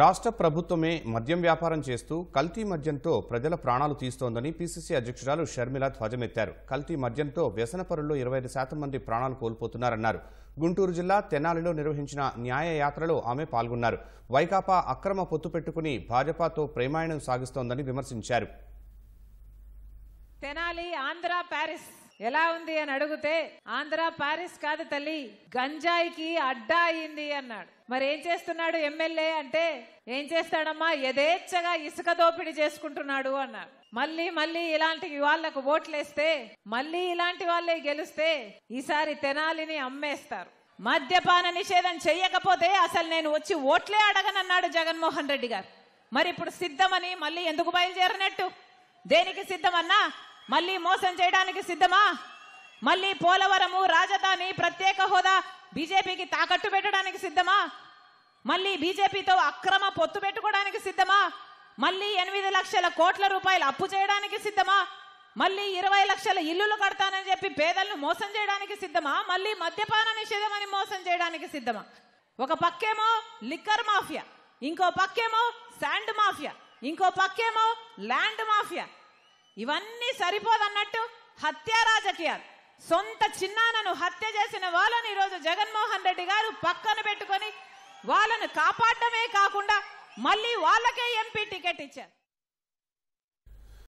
రాష్ట్ర ప్రభుత్వమే మద్యం వ్యాపారం చేస్తూ కల్తీ మద్యంతో ప్రజల ప్రాణాలు తీస్తోందని పీసీసీ అధ్యక్షురాలు షర్మిల ధ్వజమెత్తారు కల్తీ మద్యంతో వ్యసనపరుల్లో ఇరవై ఐదు శాతం మంది ప్రాణాలు కోల్పోతున్నారన్నారు గుంటూరు జిల్లా తెనాలిలో నిర్వహించిన న్యాయ యాత్రలో ఆమె పాల్గొన్నారు వైకాపా అక్రమ పొత్తు పెట్టుకుని భాజపాతో ప్రేమాయణం సాగిస్తోందని విమర్శించారు తెనాలి ఆంధ్ర ప్యారిస్ ఎలా ఉంది అని అడిగితే ఆంధ్ర పారిస్ కాదు తల్లి గంజాయికి అడ్డా అయింది అన్నాడు మరి ఏం చేస్తున్నాడు ఎమ్మెల్యే అంటే ఏం చేస్తాడమ్మా యథేచ్ఛగా ఇసుక దోపిడీ చేసుకుంటున్నాడు అన్నాడు మళ్ళీ మళ్ళీ ఇలాంటి వాళ్లకు ఓట్లేస్తే మళ్ళీ ఇలాంటి వాళ్ళే గెలిస్తే ఈసారి తెనాలిని అమ్మేస్తారు మద్యపాన నిషేధం చెయ్యకపోతే అసలు నేను వచ్చి ఓట్లే అడగనన్నాడు జగన్మోహన్ రెడ్డి గారు మరి ఇప్పుడు సిద్ధమని మళ్ళీ ఎందుకు బయలుదేరినట్టు దేనికి సిద్ధమన్నా మళ్ళీ మోసం చేయడానికి సిద్ధమా మళ్ళీ పోలవరము రాజధాని ప్రత్యేక హోదా బీజేపీకి తాకట్టు పెట్టడానికి సిద్ధమా మళ్ళీ బీజేపీతో అక్రమ పొత్తు పెట్టుకోవడానికి సిద్ధమా మళ్ళీ ఎనిమిది లక్షల కోట్ల రూపాయలు అప్పు చేయడానికి సిద్ధమా మళ్ళీ ఇరవై లక్షల ఇల్లులు కడతానని చెప్పి పేదలను మోసం చేయడానికి సిద్ధమా మళ్ళీ మద్యపాన అని మోసం చేయడానికి సిద్ధమా ఒక పక్కేమో లిక్కర్ మాఫియా ఇంకో పక్కేమో శాండ్ మాఫియా ఇంకో పక్కేమో ల్యాండ్ మాఫియా ఇవన్నీ సరిపోదన్నట్టు హత్య రాజకీయాలు సొంత చిన్నానను హత్య చేసిన వాళ్ళని ఈరోజు జగన్మోహన్ రెడ్డి గారు పక్కన పెట్టుకొని వాళ్ళను కాపాడమే కాకుండా మళ్ళీ వాళ్ళకే ఎంపీ టికెట్ ఇచ్చారు